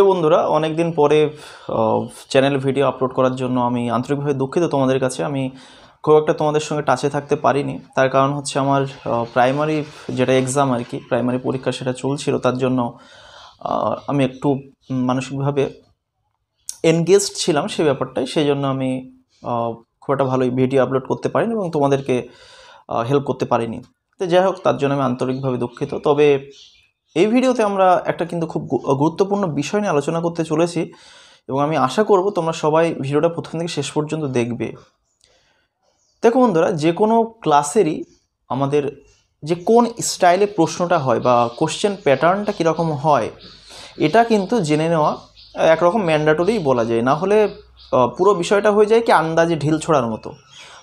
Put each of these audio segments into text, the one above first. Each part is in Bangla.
প্রিয় বন্ধুরা অনেক দিন পরে চ্যানেল ভিডিও আপলোড করার জন্য আমি আন্তরিকভাবে দুঃখিত তোমাদের কাছে আমি খুব একটা তোমাদের সঙ্গে টাচে থাকতে পারিনি তার কারণ হচ্ছে আমার প্রাইমারি যেটা এক্সাম আর কি প্রাইমারি পরীক্ষা সেটা চলছিল তার জন্য আমি একটু মানসিকভাবে এনগেজড ছিলাম সেই ব্যাপারটাই সেই জন্য আমি খুব একটা ভালোই ভিডিও আপলোড করতে পারিনি এবং তোমাদেরকে হেল্প করতে পারিনি তো যাই হোক তার জন্য আমি আন্তরিকভাবে দুঃখিত তবে এই ভিডিওতে আমরা একটা কিন্তু খুব গুরুত্বপূর্ণ বিষয় নিয়ে আলোচনা করতে চলেছি এবং আমি আশা করব তোমরা সবাই ভিডিওটা প্রথম থেকে শেষ পর্যন্ত দেখবে দেখো বন্ধুরা যে কোনো ক্লাসেরই আমাদের যে কোন স্টাইলে প্রশ্নটা হয় বা কোশ্চেন প্যাটার্নটা কীরকম হয় এটা কিন্তু জেনে নেওয়া একরকম ম্যান্ডাটরিই বলা যায় না হলে পুরো বিষয়টা হয়ে যায় কি আন্দাজে ঢিল ছোড়ার মতো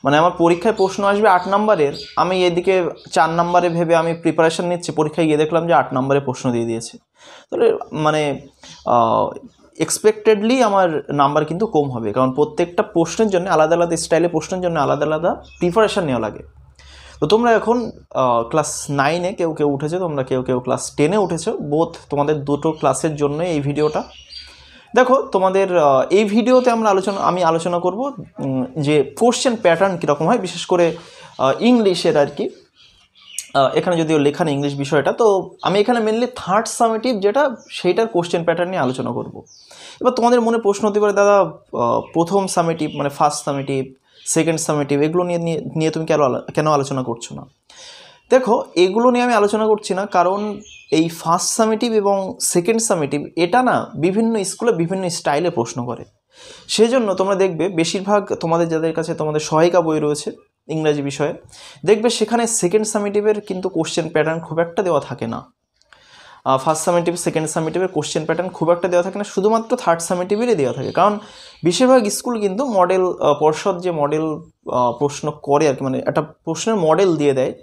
মানে আমার পরীক্ষায় প্রশ্ন আসবে আট নম্বরের আমি এদিকে চার নম্বরে ভেবে আমি প্রিপারেশান নিচ্ছি পরীক্ষায় গিয়ে দেখলাম যে আট নম্বরে প্রশ্ন দিয়ে দিয়েছে তাহলে মানে এক্সপেক্টেডলি আমার নাম্বার কিন্তু কম হবে কারণ প্রত্যেকটা প্রশ্নের জন্য আলাদা আলাদা স্টাইলে প্রশ্নের জন্য আলাদা আলাদা প্রিপারেশান নেওয়া লাগে তো তোমরা এখন ক্লাস নাইনে কেউ কেউ উঠেছে তোমরা কেউ কেউ ক্লাস টেনে উঠেছো বোধ তোমাদের দুটো ক্লাসের জন্য এই ভিডিওটা দেখো তোমাদের এই ভিডিওতে আমরা আলোচনা আমি আলোচনা করব যে কোশ্চেন প্যাটার্ন কীরকম হয় বিশেষ করে ইংলিশের আর কি এখানে যদিও লেখানো ইংলিশ বিষয়টা তো আমি এখানে মেনলি থার্ড সামেটিভ যেটা সেইটার কোশ্চেন প্যাটার্ন নিয়ে আলোচনা করব। এবার তোমাদের মনে প্রশ্ন হতে পারে দাদা প্রথম সামেটিভ মানে ফার্স্ট সামেটিভ সেকেন্ড সামেটিভ এগুলো নিয়ে নিয়ে তুমি কেন কেন আলোচনা করছো না দেখো এগুলো নিয়ে আমি আলোচনা করছি না কারণ এই ফার্স্ট সামিটিভ এবং সেকেন্ড সামিটিভ এটা না বিভিন্ন স্কুলে বিভিন্ন স্টাইলে প্রশ্ন করে সেজন্য তোমরা দেখবে বেশিরভাগ তোমাদের যাদের কাছে তোমাদের সহায়িকা বই রয়েছে ইংরাজি বিষয়ে দেখবে সেখানে সেকেন্ড সামিটিভের কিন্তু কোশ্চেন প্যাটার্ন খুব একটা দেওয়া থাকে না ফার্স্ট সামেটিভ সেকেন্ড সামেটিভের কোশ্চেন প্যাটার্ন খুব একটা দেওয়া থাকে না শুধুমাত্র থার্ড সামেটিভেরই দেওয়া থাকে কারণ বেশিরভাগ স্কুল কিন্তু মডেল পর্ষদ যে মডেল প্রশ্ন করে আর কি মানে একটা প্রশ্নের মডেল দিয়ে দেয়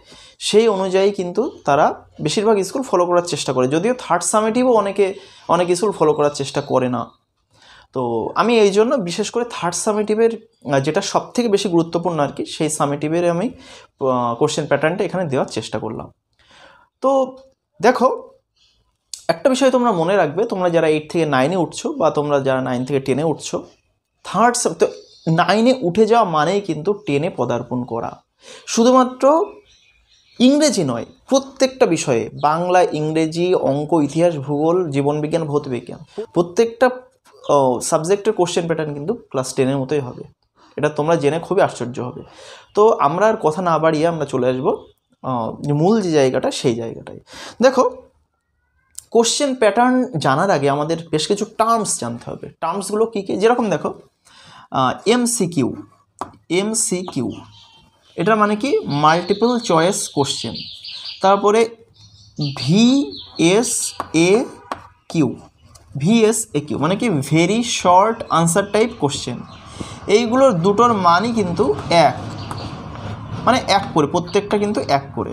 সেই অনুযায়ী কিন্তু তারা বেশিরভাগ স্কুল ফলো করার চেষ্টা করে যদিও থার্ড সামেটিভও অনেকে অনেক স্কুল ফলো করার চেষ্টা করে না তো আমি এই জন্য বিশেষ করে থার্ড সামেটিভের যেটা সবথেকে বেশি গুরুত্বপূর্ণ আর কি সেই সামেটিভের আমি কোশ্চেন প্যাটার্নটা এখানে দেওয়ার চেষ্টা করলাম তো দেখো একটা বিষয় তোমরা মনে রাখবে তোমরা যারা এইট থেকে নাইনে উঠছো বা তোমরা যারা নাইন থেকে টেনে উঠছো থার্ড তো নাইনে উঠে যাওয়া মানেই কিন্তু টেনে পদার্পণ করা শুধুমাত্র ইংরেজি নয় প্রত্যেকটা বিষয়ে বাংলা ইংরেজি অঙ্ক ইতিহাস ভূগোল জীবনবিজ্ঞান ভৌত বিজ্ঞান প্রত্যেকটা সাবজেক্টের কোশ্চেন প্যাটার্ন কিন্তু ক্লাস টেনের মতোই হবে এটা তোমরা জেনে খুবই আশ্চর্য হবে তো আমরা আর কথা না বাড়িয়ে আমরা চলে আসবো মূল যে জায়গাটা সেই জায়গাটায় দেখো কোশ্চেন প্যাটার্ন জানার আগে আমাদের বেশ কিছু টার্মস জানতে হবে টার্মসগুলো কী কী যেরকম দেখো এমসিকিউ এমসিকিউ এটা মানে কি মাল্টিপল চয়েস কোশ্চেন তারপরে V S A Q V S A Q মানে কি very short answer type question এইগুলোর দুটোর মানই কিন্তু এক মানে এক করে প্রত্যেকটা কিন্তু এক করে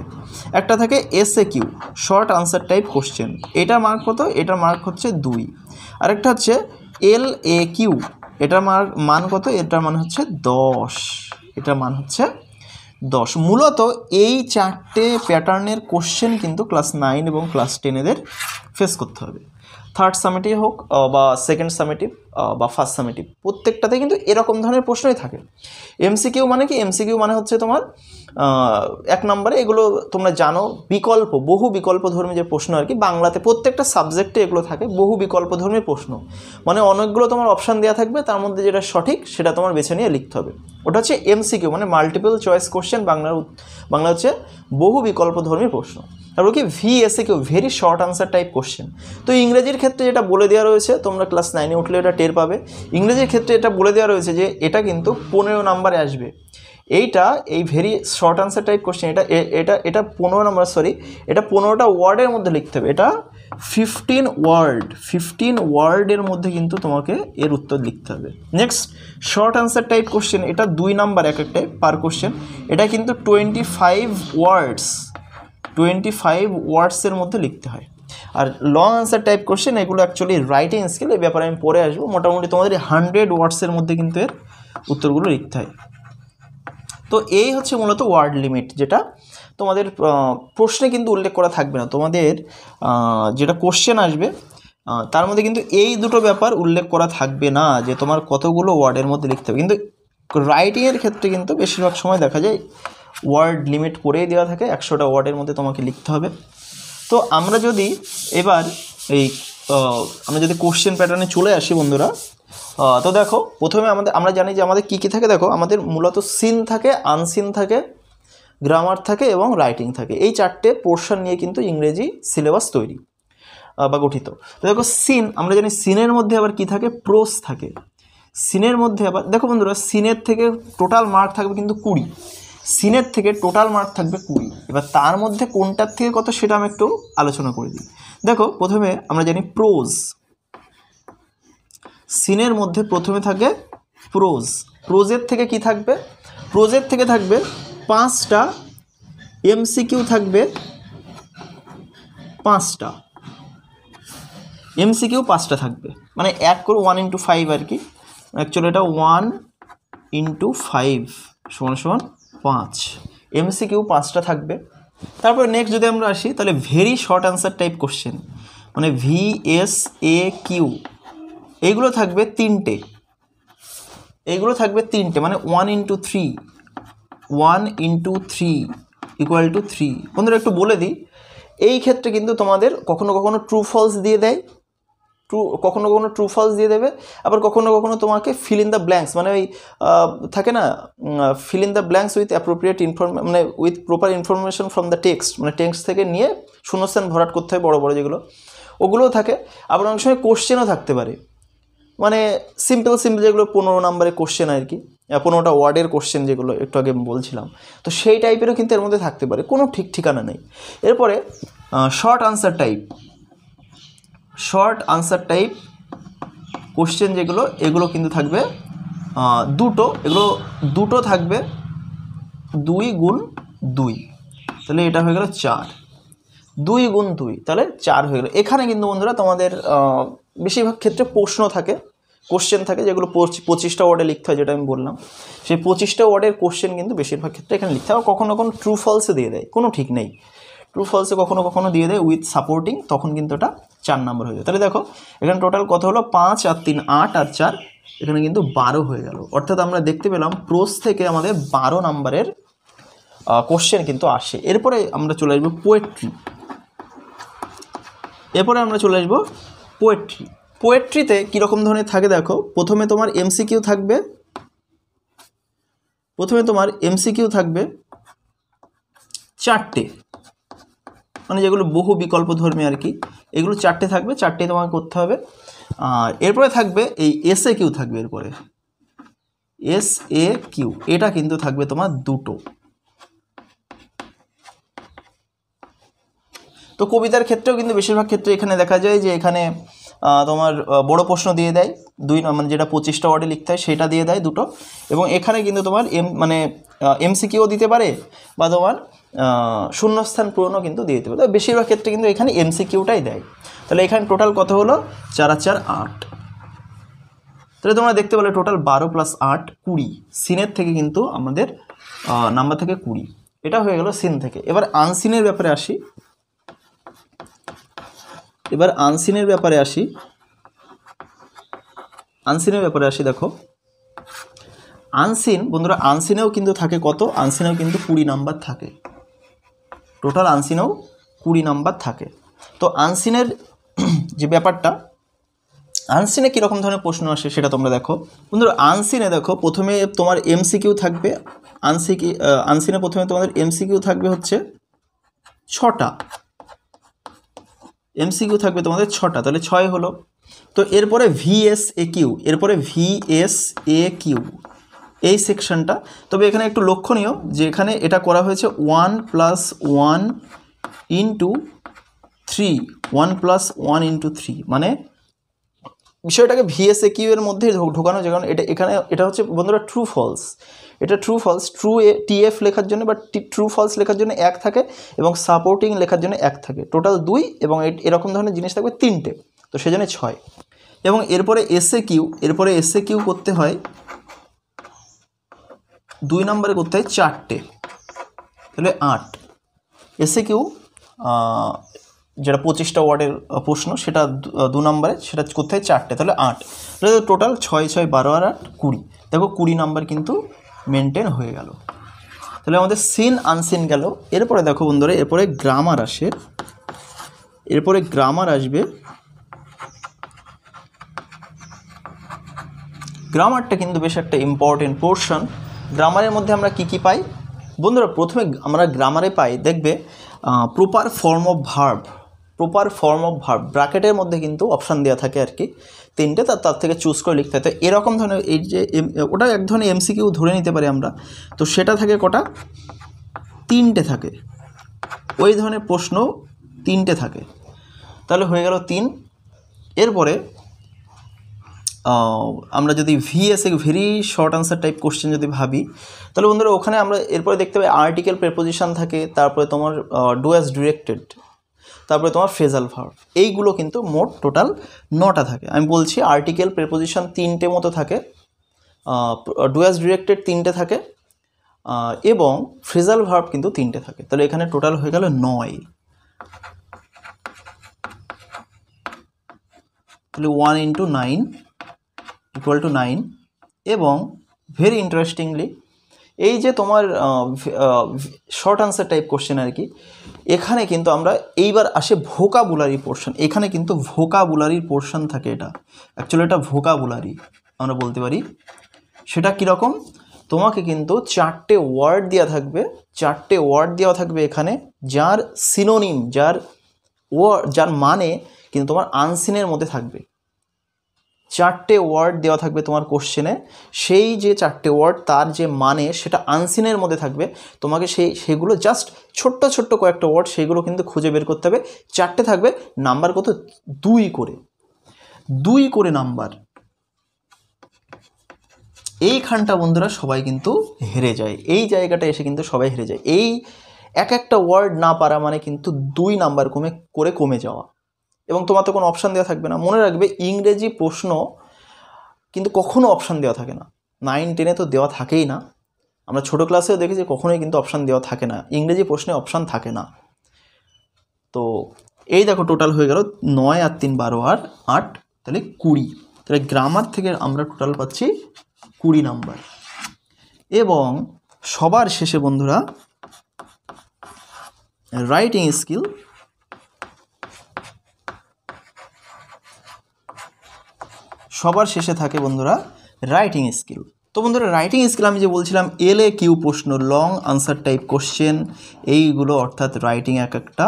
একটা থাকে SA Q short answer type question এটার মার্ক কত এটার মার্ক হচ্ছে দুই আরেকটা হচ্ছে এল এ কিউ এটার মার্ক মান কত এটার মান হচ্ছে দশ এটার মান হচ্ছে দশ মূলত এই চারটে প্যাটার্নের কোশ্চেন কিন্তু ক্লাস নাইন এবং ক্লাস টেনেদের ফেস করতে হবে থার্ড সামেটিভ হোক বা সেকেন্ড সামেটিভ বা ফার্স্ট সামেটিভ প্রত্যেকটাতে কিন্তু এরকম ধরনের প্রশ্নই থাকে এমসিকিউ মানে কি এমসিকিউ মানে হচ্ছে তোমার এক নম্বরে এগুলো তোমরা জানো বিকল্প বহু বিকল্প ধর্মী যে প্রশ্ন আর কি বাংলাতে প্রত্যেকটা সাবজেক্টে এগুলো থাকে বহু বিকল্প ধর্মী প্রশ্ন মানে অনেকগুলো তোমার অপশান দেওয়া থাকবে তার মধ্যে যেটা সঠিক সেটা তোমার বেছে নিয়ে লিখতে হবে ওটা হচ্ছে এমসিকিউ মানে মাল্টিপল চয়েস কোশ্চেন বাংলার বাংলা হচ্ছে বহু বিকল্প ধর্মী প্রশ্ন তারপর কি এ কেউ very short answer type question তো ইংরেজির ক্ষেত্রে যেটা বলে দেওয়া রয়েছে তোমরা ক্লাস নাইনে উঠলে এটা টের পাবে ইংরেজির ক্ষেত্রে এটা বলে দেওয়া রয়েছে যে এটা কিন্তু পনেরো নাম্বারে আসবে এইটা এই very short answer type question এটা এটা এটা পনেরো নাম্বার সরি এটা পনেরোটা ওয়ার্ডের মধ্যে লিখতে হবে এটা ফিফটিন ওয়ার্ড ফিফটিন ওয়ার্ডের মধ্যে কিন্তু তোমাকে এর উত্তর লিখতে হবে next short answer type question এটা দুই নাম্বার এক একটাই পার কোশ্চেন এটা কিন্তু twenty five words twenty five ওয়ার্ডসের মধ্যে লিখতে হয় আর লং অ্যান্সার টাইপ কোশ্চেন এগুলো অ্যাকচুয়ালি রাইটিং স্কেল এই ব্যাপারে আমি পরে আসবো মোটামুটি তোমাদের হান্ড্রেড ওয়ার্ডসের মধ্যে কিন্তু এর উত্তরগুলো লিখতে হয় তো এই হচ্ছে মূলত ওয়ার্ড লিমিট যেটা তোমাদের প্রশ্নে কিন্তু উল্লেখ করা থাকবে না তোমাদের যেটা কোশ্চেন আসবে তার মধ্যে কিন্তু এই দুটো ব্যাপার উল্লেখ করা থাকবে না যে তোমার কতগুলো ওয়ার্ডের মধ্যে লিখতে হবে কিন্তু রাইটিংয়ের ক্ষেত্রে কিন্তু বেশিরভাগ সময় দেখা যায় ওয়ার্ড লিমিট করেই দেওয়া থাকে একশোটা ওয়ার্ডের মধ্যে তোমাকে লিখতে হবে তো আমরা যদি এবার এই আমরা যদি কোশ্চেন প্যাটার্নে চলে আসি বন্ধুরা তো দেখো প্রথমে আমাদের আমরা জানি যে আমাদের কী কী থাকে দেখো আমাদের মূলত সিন থাকে আনসিন থাকে গ্রামার থাকে এবং রাইটিং থাকে এই চারটে পোর্শন নিয়ে কিন্তু ইংরেজি সিলেবাস তৈরি বা গঠিত তো দেখো সিন আমরা জানি সিনের মধ্যে আবার কী থাকে প্রোস থাকে সিনের মধ্যে আবার দেখো বন্ধুরা সিনের থেকে টোটাল মার্ক থাকবে কিন্তু কুড়ি সিনের থেকে টোটাল মার্ক থাকবে কুড়ি এবার তার মধ্যে কোনটার থেকে কত সেটা আমি একটু আলোচনা করে দিই দেখো প্রথমে আমরা জানি প্রোজ সিনের মধ্যে প্রথমে থাকে প্রোজ প্রোজের থেকে কি থাকবে প্রোজের থেকে থাকবে পাঁচটা এমসিকিউ থাকবে পাঁচটা এমসিকিউ পাঁচটা থাকবে মানে এক করে ওয়ান ইন্টু ফাইভ আর কি অ্যাকচুয়ালি এটা ওয়ান ইন্টু ফাইভ সমান সমান পাঁচ এমসিকিউ পাঁচটা থাকবে তারপর নেক্সট যদি আমরা আসি তাহলে very short answer type question মানে ভি এস এ কিউ এইগুলো থাকবে তিনটে এইগুলো থাকবে তিনটে মানে one into three one into three equal to three বন্ধুরা একটু বলে দিই এই ক্ষেত্রে কিন্তু তোমাদের কখনো কখনো ট্রু ফলস দিয়ে দেয় ট্রু কখনো কখনো ট্রু ফলস দিয়ে দেবে আবার কখনো কখনো তোমাকে ফিল ইন দ্য ব্ল্যাঙ্কস মানে ওই থাকে না fill in the blanks with appropriate inform মানে with proper information from the text মানে টেক্সট থেকে নিয়ে শূন্যস্থান ভরাট করতে হয় বড় বড় যেগুলো ওগুলোও থাকে আবার অনেক সময় কোশ্চেনও থাকতে পারে মানে সিম্পল সিম্পল যেগুলো পনেরো নম্বরের কোশ্চেন আর কি পনেরোটা ওয়ার্ডের কোশ্চেন যেগুলো একটু আগে বলছিলাম তো সেই টাইপেরও কিন্তু এর মধ্যে থাকতে পারে কোনো ঠিক ঠিকানা নেই এরপরে short answer type short answer type question যেগুলো এগুলো কিন্তু থাকবে দুটো এগুলো দুটো থাকবে দুই গুণ দুই তাহলে এটা হয়ে গেল চার দুই গুণ দুই তাহলে চার হয়ে গেল এখানে কিন্তু বন্ধুরা তোমাদের বেশিরভাগ ক্ষেত্রে প্রশ্ন থাকে কোশ্চেন থাকে যেগুলো পঁচিশটা ওয়ার্ডে লিখতে হয় যেটা আমি বললাম সেই পঁচিশটা ওয়ার্ডের কোশ্চেন কিন্তু বেশিরভাগ ক্ষেত্রে এখানে লিখতে হয় কখনো কখনো ট্রু ফলসে দিয়ে দেয় কোনো ঠিক নেই ট্রু ফলসে কখনো কখনো দিয়ে দেয় উইথ সাপোর্টিং তখন কিন্তু ওটা চার নম্বর হয়ে যাবে তাহলে দেখো এখানে টোটাল কত হলো পাঁচ আর তিন আট আর চার এখানে কিন্তু বারো হয়ে গেল অর্থাৎ আমরা দেখতে পেলাম প্রোস থেকে আমাদের বারো নম্বরের কোশ্চেন কিন্তু আসে এরপরে আমরা চলে আসবো পোয়েট্রি এরপরে আমরা চলে আসবো পোয়েট্রি পোয়েট্রিতে কীরকম ধরনের থাকে দেখো প্রথমে তোমার এমসিকিউ থাকবে প্রথমে তোমার এমসিকিউ থাকবে চারটে মানে যেগুলো বহু বিকল্প ধর্মী আর কি এগুলো চারটে থাকবে চারটে তোমাকে করতে হবে আর এরপরে থাকবে এই এস এ কিউ থাকবে এরপরে এস এ কিউ এটা কিন্তু থাকবে তোমার দুটো তো কবিতার ক্ষেত্রেও কিন্তু বেশিরভাগ ক্ষেত্রে এখানে দেখা যায় যে এখানে তোমার বড় প্রশ্ন দিয়ে দেয় দুই মানে যেটা পঁচিশটা ওয়ার্ডে লিখতে হয় সেটা দিয়ে দেয় দুটো এবং এখানে কিন্তু তোমার এম মানে এমসিকিউ দিতে পারে বা তোমার শূন্যস্থান পূরণও কিন্তু দিয়ে দিতে পারে তবে বেশিরভাগ ক্ষেত্রে কিন্তু এখানে এমসিকিউটাই দেয় তাহলে এখানে টোটাল কত হলো চার চার আট তাহলে তোমরা দেখতে পেলে টোটাল বারো প্লাস আট কুড়ি সিনের থেকে কিন্তু আমাদের নাম্বার থেকে কুড়ি এটা হয়ে গেল সিন থেকে এবার আনসিনের ব্যাপারে আসি এবার আনসিনের ব্যাপারে আসি আনসিনের ব্যাপারে আসি দেখো আনসিন বন্ধুরা আনসিনেও কিন্তু থাকে কত আনসিনেও কিন্তু কুড়ি নাম্বার থাকে টোটাল আনসিনেও কুড়ি নাম্বার থাকে তো আনসিনের যে ব্যাপারটা আনসিনে কীরকম ধরনের প্রশ্ন আসে সেটা তোমরা দেখো বন্ধুরা আনসিনে দেখো প্রথমে তোমার এমসিকিউ থাকবে আনসিকি আনসিনে প্রথমে তোমাদের এমসিকিউ থাকবে হচ্ছে ছটা এমসিকিউ থাকবে তোমাদের ছটা তাহলে ছয় হলো তো এরপরে ভিএস এ কিউ এরপরে ভিএস এ কিউ এই সেকশনটা তবে এখানে একটু লক্ষণীয় যে এখানে এটা করা হয়েছে one plus one into three one plus one into three মানে বিষয়টাকে ভিএসএ কিউ এর মধ্যে ঢোকানো যায় কারণ এটা এখানে এটা হচ্ছে বন্ধুরা ট্রু ফলস এটা ট্রু ফলস ট্রু এ টিএফ লেখার জন্য বা ট্রু ফলস লেখার জন্য এক থাকে এবং সাপোর্টিং লেখার জন্য এক থাকে টোটাল দুই এবং এরকম ধরনের জিনিস থাকবে তিনটে তো সেজন্য ছয় এবং এরপরে এসএ কিউ এরপরে এসএ কিউ করতে হয় দুই নম্বরে করতে হয় চারটে তাহলে আট এসে কেউ যেটা পঁচিশটা ওয়ার্ডের প্রশ্ন সেটা দু নম্বরে সেটা করতে হয় চারটে তাহলে আট তাহলে টোটাল ছয় ছয় বারো আর আট কুড়ি দেখো কুড়ি নাম্বার কিন্তু মেনটেন হয়ে গেল তাহলে আমাদের সিন আনসিন গেল এরপরে দেখো বন্ধুরা এরপরে গ্রামার আসে এরপরে গ্রামার আসবে গ্রামারটা কিন্তু বেশ একটা ইম্পর্টেন্ট পোর্শন গ্রামারের মধ্যে আমরা কি কি পাই বন্ধুরা প্রথমে আমরা গ্রামারে পাই দেখবে proper form of verb proper form of verb ব্র্যাকেটের মধ্যে কিন্তু অপশান দেওয়া থাকে আর কি তিনটে তার তার থেকে চুজ করে লিখতে হয় তো এরকম ধরনের এই যে ওটা এক ধরনের এমসিকিউ ধরে নিতে পারি আমরা তো সেটা থাকে কটা তিনটে থাকে ওই ধরনের প্রশ্ন তিনটে থাকে তাহলে হয়ে গেল তিন এরপরে আমরা যদি VSA very short answer type question যদি ভাবি তাহলে বন্ধুরা ওখানে আমরা এরপরে দেখতে পাই আর্টিকেল প্রেপোজিশান থাকে তারপরে তোমার ডু অ্যাজ ডিরেক্টেড তারপরে তোমার ফ্রেজাল ভার্ভ এইগুলো কিন্তু মোট টোটাল নটা থাকে আমি বলছি আর্টিকেল প্রেপোজিশান তিনটে মতো থাকে ডু অ্যাজ ডিরেক্টেড তিনটে থাকে এবং ফ্রেজাল ভার্ভ কিন্তু তিনটে থাকে তাহলে এখানে টোটাল হয়ে গেল নয় তাহলে one into nine equal to nine এবং ভেরি ইন্টারেস্টিংলি এই যে তোমার শর্ট আনসার টাইপ কোশ্চেন আর কি এখানে কিন্তু আমরা এইবার আসে ভোকাবুলারি পোর্শন এখানে কিন্তু ভোকাবুলারির পোর্শন থাকে এটা অ্যাকচুয়ালি এটা ভোকাবুলারি আমরা বলতে পারি সেটা কীরকম তোমাকে কিন্তু চারটে ওয়ার্ড দেওয়া থাকবে চারটে ওয়ার্ড দেওয়া থাকবে এখানে যার সিনোনিম যার ওয়ার্ড যার মানে কিন্তু তোমার আনসিনের মধ্যে থাকবে চারটে ওয়ার্ড দেওয়া থাকবে তোমার কোশ্চেনে সেই যে চারটে ওয়ার্ড তার যে মানে সেটা আনসিনের মধ্যে থাকবে তোমাকে সেই সেগুলো জাস্ট ছোট্ট ছোট্ট কয়েকটা ওয়ার্ড সেগুলো কিন্তু খুঁজে বের করতে হবে চারটে থাকবে নাম্বার কত দুই করে দুই করে নাম্বার এইখানটা বন্ধুরা সবাই কিন্তু হেরে যায় এই জায়গাটা এসে কিন্তু সবাই হেরে যায় এই এক একটা ওয়ার্ড না পারা মানে কিন্তু দুই নাম্বার কমে করে কমে যাওয়া এবং তোমার তো কোনো অপশান দেওয়া থাকবে না মনে রাখবে ইংরেজি প্রশ্ন কিন্তু কখনও অপশান দেওয়া থাকে না নাইন টেনে তো দেওয়া থাকেই না আমরা ছোটো ক্লাসেও দেখেছি কখনোই কিন্তু অপশান দেওয়া থাকে না ইংরেজি প্রশ্নে অপশান থাকে না তো এই দেখো টোটাল হয়ে গেল নয় আর তিন বারো আর আট তাহলে কুড়ি তাহলে গ্রামার থেকে আমরা টোটাল পাচ্ছি কুড়ি নাম্বার এবং সবার শেষে বন্ধুরা রাইটিং স্কিল সবার শেষে থাকে বন্ধুরা রাইটিং স্কিল তো বন্ধুরা রাইটিং স্কিল আমি যে বলছিলাম এল এ কিউ প্রশ্ন লং আনসার টাইপ কোশ্চেন এইগুলো অর্থাৎ রাইটিং এক একটা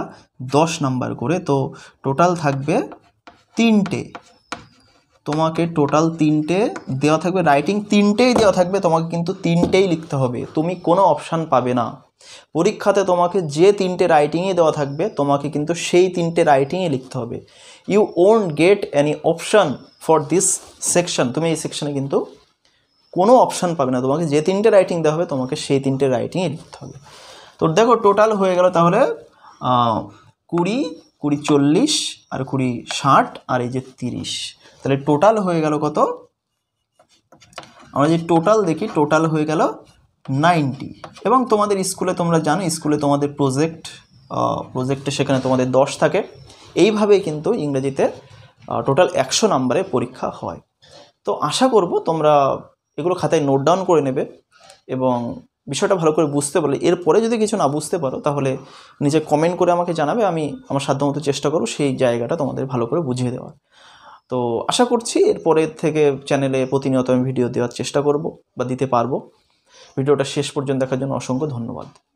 দশ নাম্বার করে তো টোটাল থাকবে তিনটে তোমাকে টোটাল তিনটে দেওয়া থাকবে রাইটিং তিনটেই দেওয়া থাকবে তোমাকে কিন্তু তিনটেই লিখতে হবে তুমি কোনো অপশান পাবে না পরীক্ষাতে তোমাকে যে তিনটে রাইটিংয়ে দেওয়া থাকবে তোমাকে কিন্তু সেই তিনটে রাইটিংয়ে লিখতে হবে you won't get any option for this section তুমি এই সেকশনে কিন্তু কোনো অপশান পাবে না তোমাকে যে তিনটে রাইটিং দেওয়া হবে তোমাকে সেই তিনটে রাইটিংয়ে লিখতে হবে তো দেখো টোটাল হয়ে গেল তাহলে কুড়ি কুড়ি চল্লিশ আর কুড়ি ষাট আর এই যে তিরিশ তাহলে টোটাল হয়ে গেল কত আমরা যে টোটাল দেখি টোটাল হয়ে গেল নাইনটি এবং তোমাদের স্কুলে তোমরা জানো স্কুলে তোমাদের প্রজেক্ট প্রজেক্টে সেখানে তোমাদের দশ থাকে এইভাবে কিন্তু ইংরেজিতে টোটাল একশো নাম্বারে পরীক্ষা হয় তো আশা করব তোমরা এগুলো খাতায় নোট ডাউন করে নেবে এবং বিষয়টা ভালো করে বুঝতে পারলে এরপরে যদি কিছু না বুঝতে পারো তাহলে নিজে কমেন্ট করে আমাকে জানাবে আমি আমার সাধ্যমতো চেষ্টা করব সেই জায়গাটা তোমাদের ভালো করে বুঝিয়ে দেওয়ার তো আশা করছি এরপরের থেকে চ্যানেলে প্রতিনিয়ত আমি ভিডিও দেওয়ার চেষ্টা করব বা দিতে পারবো ভিডিওটা শেষ পর্যন্ত দেখার জন্য অসংখ্য ধন্যবাদ